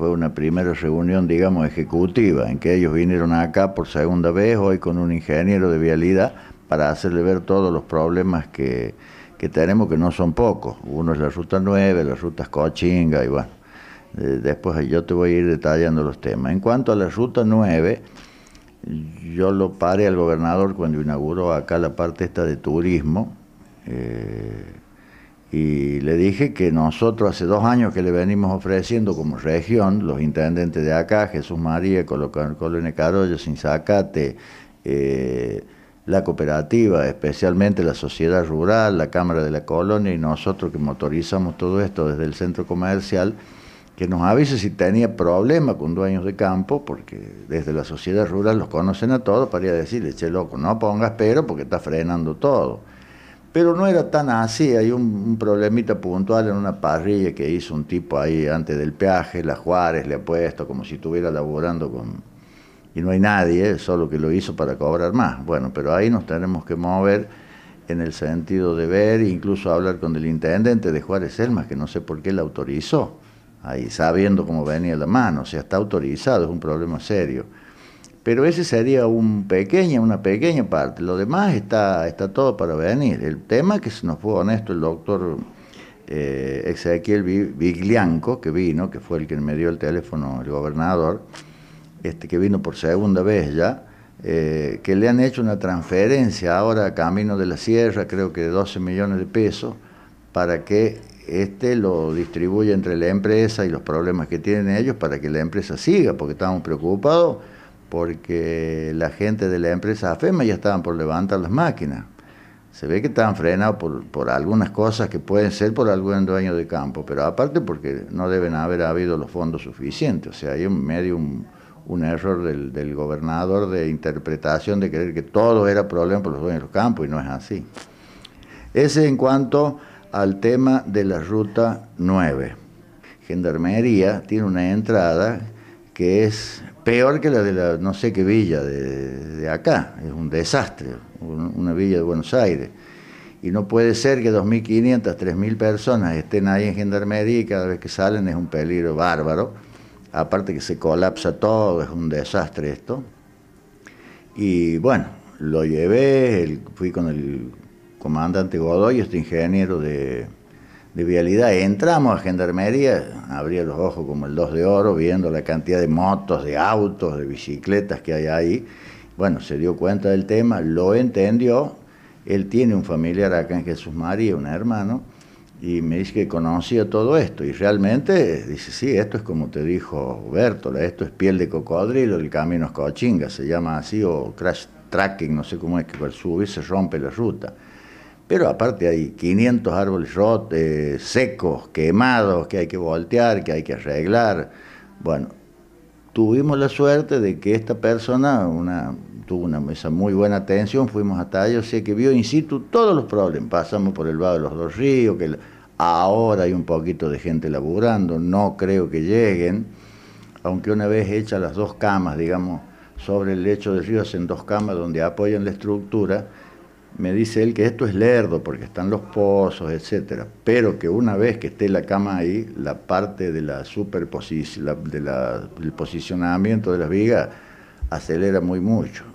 fue una primera reunión, digamos, ejecutiva, en que ellos vinieron acá por segunda vez, hoy con un ingeniero de vialidad, para hacerle ver todos los problemas que, tenemos, que no son pocos. Uno es la ruta 9, las rutas Cochinga, y bueno, eh, después yo te voy a ir detallando los temas. En cuanto a la ruta 9, yo lo paré al gobernador cuando inauguró acá la parte esta de turismo. Eh, y le dije que nosotros hace dos años que le venimos ofreciendo como región, los intendentes de acá, Jesús María, Colonia Carollo, sin Zacate eh, la cooperativa, especialmente la sociedad rural, la Cámara de la Colonia y nosotros que motorizamos todo esto desde el centro comercial, que nos avise si tenía problema con dueños de campo, porque desde la sociedad rural los conocen a todos, para ir a decirle, che loco, no pongas pero porque está frenando todo. Pero no era tan así, hay un, problemita puntual en una parrilla que hizo un tipo ahí antes del peaje, la Juárez le ha puesto como si estuviera laburando con... Y no hay nadie, solo que lo hizo para cobrar más. Bueno, pero ahí nos tenemos que mover en el sentido de ver, incluso hablar con el intendente de Juárez Elmas, que no sé por qué la autorizó, ahí sabiendo cómo venía la mano, o sea, está autorizado, es un problema serio pero ese sería un pequeño, una pequeña parte. Lo demás está, está todo para venir. El tema que se nos fue honesto el doctor eh, Ezequiel Viglianco, que vino, que fue el que me dio el teléfono el gobernador, este, que vino por segunda vez ya, eh, que le han hecho una transferencia ahora a Camino de la Sierra, creo que de 12 millones de pesos, para que este lo distribuya entre la empresa y los problemas que tienen ellos para que la empresa siga, porque estamos preocupados porque la gente de la empresa AFEMA ya estaban por levantar las máquinas. Se ve que estaban frenados por, algunas cosas que pueden ser por algún dueño de campo, pero aparte porque no deben haber habido los fondos suficientes. O sea, hay un medio, un, error del, del, gobernador de interpretación de creer que todo era problema por los dueños de los campos y no es así. Ese en cuanto al tema de la ruta 9. Gendarmería tiene una entrada que es peor que la de la no sé qué villa de, de acá, es un desastre, una villa de Buenos Aires. Y no puede ser que 2.500, 3.000 personas estén ahí en gendarmería y cada vez que salen es un peligro bárbaro. Aparte que se colapsa todo, es un desastre esto. Y bueno, lo llevé, fui con el comandante Godoy, este ingeniero de, de vialidad. Entramos a Gendarmería, abría los ojos como el Dos de oro, viendo la cantidad de motos, de autos, de bicicletas que hay ahí. Bueno, se dio cuenta del tema, lo entendió. Él tiene un familiar acá en Jesús María, un hermano, y me dice que conocía todo esto. Y realmente dice, sí, esto es como te dijo Bertola, esto es piel de cocodrilo, el camino es cochinga, se llama así, o crash tracking, no sé cómo es, que para subir se rompe la ruta. Pero aparte hay 500 árboles rotos, eh, secos, quemados, que hay que voltear, que hay que arreglar. Bueno, tuvimos la suerte de que esta persona una, tuvo una mesa muy buena atención, fuimos hasta allá, o sea que vio in situ todos los problemas. Pasamos por el lado de los dos ríos, que ahora hay un poquito de gente laburando, no creo que lleguen, aunque una vez hechas las dos camas, digamos, sobre el lecho del río hacen dos camas donde apoyan la estructura me dice él que esto es lerdo porque están los pozos, etcétera, pero que una vez que esté la cama ahí, la parte de la superposición, de posicionamiento de las vigas acelera muy mucho.